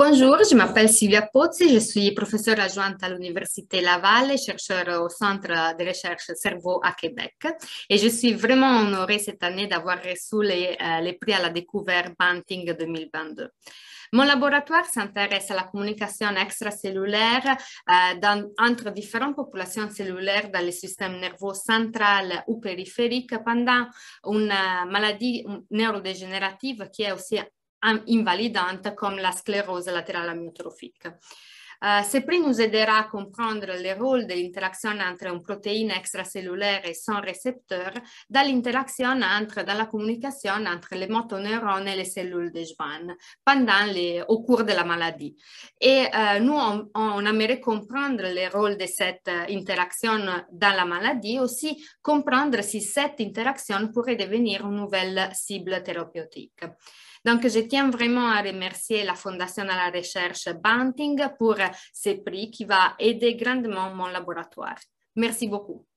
Bonjour, je m'appelle Sylvia Pozzi, je suis professeure adjointe à l'Université Laval, chercheure au Centre de recherche cerveau à Québec. Et je suis vraiment honorée cette année d'avoir reçu les, euh, prix à la découverte Banting 2022. Mon laboratoire s'intéresse à la communication extracellulaire euh, entre différentes populations cellulaires dans les systèmes nerveux central ou périphérique pendant une euh, maladie neurodégénérative qui est aussi invalidante comme la sclérose latérale amyotrophique. Euh, ce prix nous aidera à comprendre le rôle de l'interaction entre une protéine extracellulaire et son récepteur dans l'interaction entre, dans la communication entre les motoneurones et les cellules de Schwann pendant les, au cours de la maladie. Et euh, nous, on, on, aimerait comprendre le rôle de cette euh, interaction dans la maladie, aussi comprendre si cette interaction pourrait devenir une nouvelle cible thérapeutique. Donc, je tiens vraiment à remercier la Fondation à la recherche Banting pour ce prix qui va aider grandement mon laboratoire. Merci beaucoup.